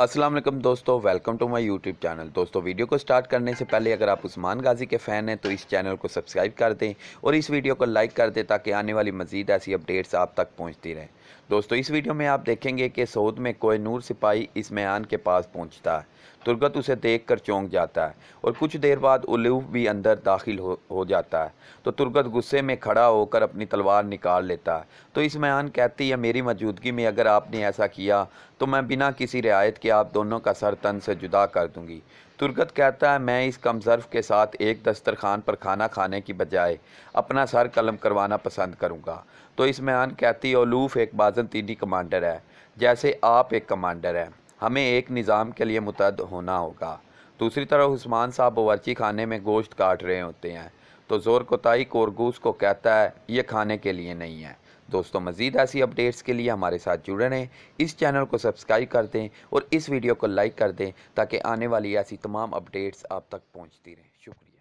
अस्सलाम वालेकुम दोस्तों welcome to my YouTube channel दोस्तों वीडियो को स्टार्ट करने से पहले अगर आप उस्मान गाजी के फ़ैन हैं तो इस चैनल को सब्सक्राइब कर दें और इस वीडियो को लाइक कर दें ताकि आने वाली मजीद ऐसी अपडेट्स आप तक पहुंचती रहें दोस्तों इस वीडियो में आप देखेंगे कि सऊद में कोई नूर सिपाही इसमयान के पास पहुँचता है तुर्गत उसे देख कर चौंक जाता है और कुछ देर बाद उलू भी अंदर दाखिल हो हो जाता है तो तुर्गत गुस्से में खड़ा होकर अपनी तलवार निकाल लेता है तो मैन कहती है मेरी मौजूदगी में अगर आपने ऐसा किया तो मैं बिना किसी रियायत के कि आप दोनों का सर तन से जुदा कर दूंगी तुर्गत कहता है मैं इस कमजर्फ के साथ एक दस्तरखान पर खाना खाने की बजाय अपना सर कलम करवाना पसंद करूंगा तो इस मेहान कहती ओलूफ एक तीनी कमांडर है जैसे आप एक कमांडर हैं हमें एक निज़ाम के लिए मुतद होना होगा दूसरी तरफ उस्मान साहब बावरची खाने में गोश्त काट रहे होते हैं तो जोर कोताही कोरगूस को कहता है ये खाने के लिए नहीं है दोस्तों मज़ीद ऐसी अपडेट्स के लिए हमारे साथ जुड़े रहें इस चैनल को सब्सक्राइब कर दें और इस वीडियो को लाइक कर दें ताकि आने वाली ऐसी तमाम अपडेट्स आप तक पहुँचती रहें शुक्रिया